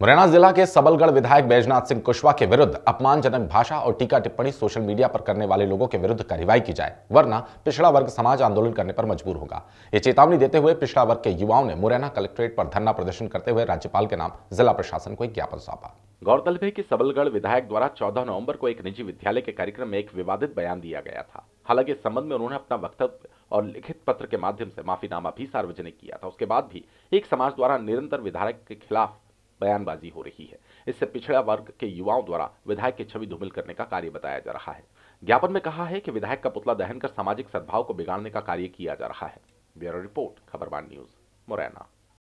मुरैना जिला के सबलगढ़ विधायक बैजनाथ सिंह कुशवाहा के विरुद्ध अपमानजनक भाषा और टीका टिप्पणी सोशल मीडिया पर करने वाले लोगों के विरुद्ध कार्रवाई की जाए वरना पिछड़ा वर्ग समाज आंदोलन करने पर मजबूर होगा ये चेतावनी देते हुए पिछड़ा वर्ग के युवाओं ने मुरैना कलेक्ट्रेट पर धरना प्रदर्शन करते हुए राज्यपाल के नाम जिला प्रशासन को एक ज्ञापन सौंपा गौरतलब है की सबलगढ़ विधायक द्वारा चौदह नवम्बर को एक निजी विद्यालय के कार्यक्रम में एक विवादित बयान दिया गया था हालांकि इस संबंध में उन्होंने अपना वक्तव्य और लिखित पत्र के माध्यम से माफीनामा भी सार्वजनिक किया था उसके बाद भी एक समाज द्वारा निरंतर विधायक के खिलाफ बयानबाजी हो रही है इससे पिछड़ा वर्ग के युवाओं द्वारा विधायक की छवि धूमिल करने का कार्य बताया जा रहा है ज्ञापन में कहा है कि विधायक का पुतला दहन कर सामाजिक सद्भाव को बिगाड़ने का कार्य किया जा रहा है bureau report Khabarban news Morena